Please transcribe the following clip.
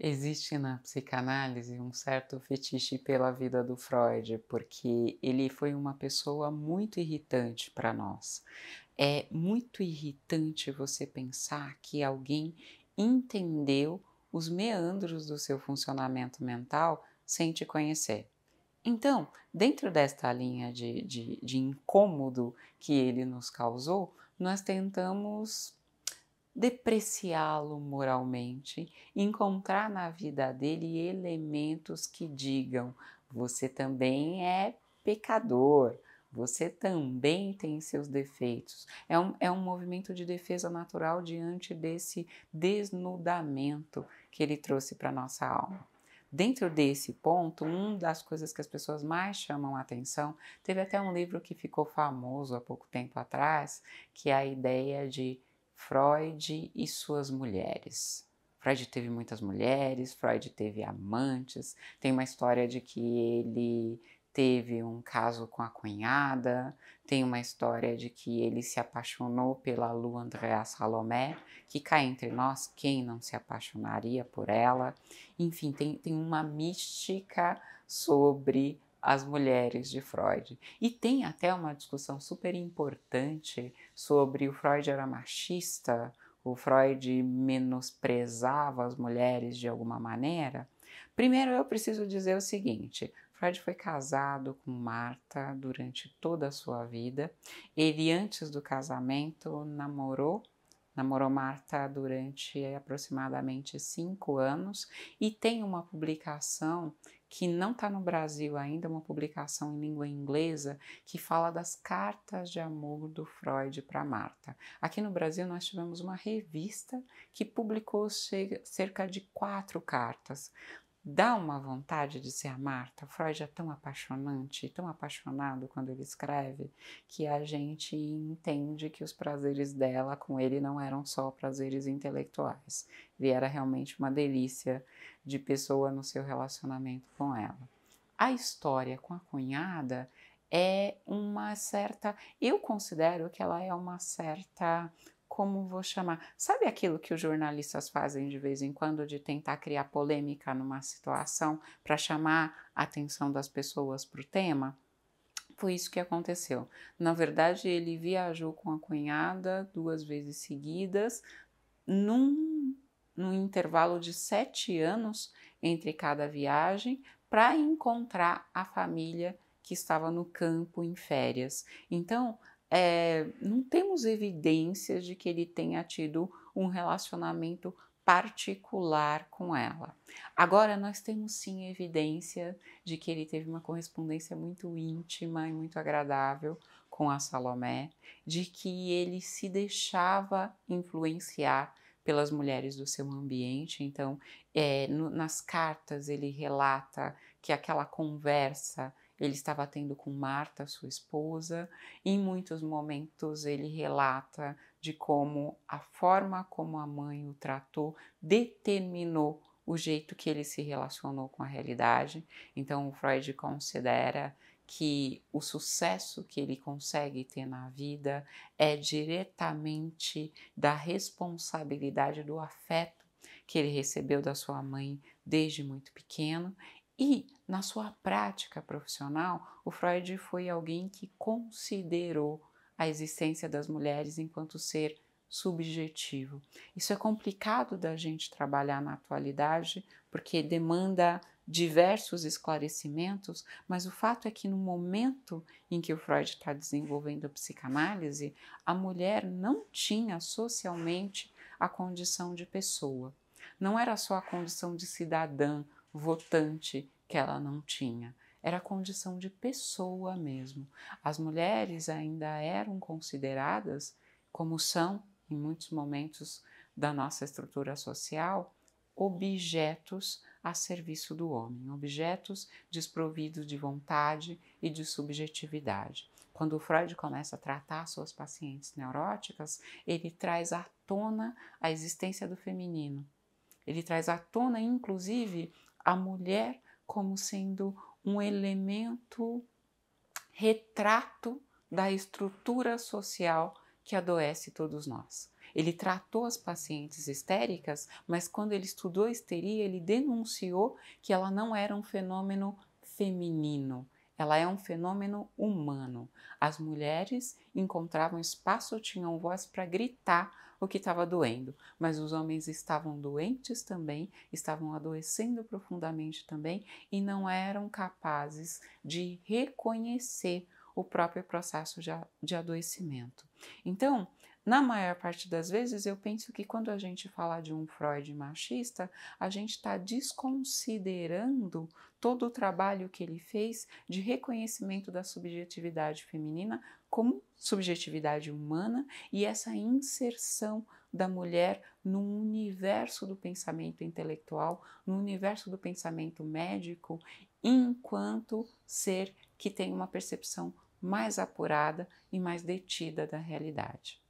Existe na psicanálise um certo fetiche pela vida do Freud, porque ele foi uma pessoa muito irritante para nós. É muito irritante você pensar que alguém entendeu os meandros do seu funcionamento mental sem te conhecer. Então, dentro desta linha de, de, de incômodo que ele nos causou, nós tentamos depreciá-lo moralmente, encontrar na vida dele elementos que digam: você também é pecador, você também tem seus defeitos. É um, é um movimento de defesa natural diante desse desnudamento que ele trouxe para a nossa alma. Dentro desse ponto, uma das coisas que as pessoas mais chamam a atenção, teve até um livro que ficou famoso há pouco tempo atrás, que é a ideia de Freud e suas mulheres. Freud teve muitas mulheres, Freud teve amantes, tem uma história de que ele teve um caso com a cunhada, tem uma história de que ele se apaixonou pela Lu Andréa Salomé, que cai entre nós, quem não se apaixonaria por ela? Enfim, tem, tem uma mística sobre as mulheres de Freud. E tem até uma discussão super importante sobre o Freud era machista, o Freud menosprezava as mulheres de alguma maneira. Primeiro eu preciso dizer o seguinte: Freud foi casado com Marta durante toda a sua vida. Ele antes do casamento namorou namorou Marta durante aproximadamente cinco anos e tem uma publicação que não está no Brasil ainda, uma publicação em língua inglesa que fala das cartas de amor do Freud para Marta. Aqui no Brasil nós tivemos uma revista que publicou cerca de quatro cartas dá uma vontade de ser Marta. Freud é tão apaixonante, tão apaixonado quando ele escreve, que a gente entende que os prazeres dela com ele não eram só prazeres intelectuais. Ele era realmente uma delícia de pessoa no seu relacionamento com ela. A história com a cunhada é uma certa, eu considero que ela é uma certa como vou chamar? Sabe aquilo que os jornalistas fazem de vez em quando de tentar criar polêmica numa situação para chamar a atenção das pessoas para o tema? Foi isso que aconteceu. Na verdade, ele viajou com a cunhada duas vezes seguidas, num, num intervalo de sete anos entre cada viagem, para encontrar a família que estava no campo em férias. Então, é, não temos evidências de que ele tenha tido um relacionamento particular com ela. Agora, nós temos sim evidência de que ele teve uma correspondência muito íntima e muito agradável com a Salomé, de que ele se deixava influenciar pelas mulheres do seu ambiente. Então, é, no, nas cartas ele relata que aquela conversa ele estava tendo com Marta, sua esposa. Em muitos momentos ele relata de como a forma como a mãe o tratou determinou o jeito que ele se relacionou com a realidade. Então, Freud considera que o sucesso que ele consegue ter na vida é diretamente da responsabilidade do afeto que ele recebeu da sua mãe desde muito pequeno e na sua prática profissional, o Freud foi alguém que considerou a existência das mulheres enquanto ser subjetivo. Isso é complicado da gente trabalhar na atualidade, porque demanda diversos esclarecimentos, mas o fato é que no momento em que o Freud está desenvolvendo a psicanálise, a mulher não tinha socialmente a condição de pessoa. Não era só a condição de cidadã votante que ela não tinha. Era condição de pessoa mesmo. As mulheres ainda eram consideradas, como são em muitos momentos da nossa estrutura social, objetos a serviço do homem, objetos desprovidos de vontade e de subjetividade. Quando Freud começa a tratar suas pacientes neuróticas, ele traz à tona a existência do feminino. Ele traz à tona, inclusive, a mulher como sendo um elemento retrato da estrutura social que adoece todos nós. Ele tratou as pacientes histéricas, mas quando ele estudou a histeria, ele denunciou que ela não era um fenômeno feminino, ela é um fenômeno humano. As mulheres encontravam espaço, tinham voz para gritar o que estava doendo, mas os homens estavam doentes também, estavam adoecendo profundamente também e não eram capazes de reconhecer o próprio processo de, adoecimento. Então, na maior parte das vezes, eu penso que quando a gente fala de um Freud machista, a gente está desconsiderando todo o trabalho que ele fez de reconhecimento da subjetividade feminina como subjetividade humana e essa inserção da mulher no universo do pensamento intelectual, no universo do pensamento médico, enquanto ser que tem uma percepção mais apurada e mais detida da realidade.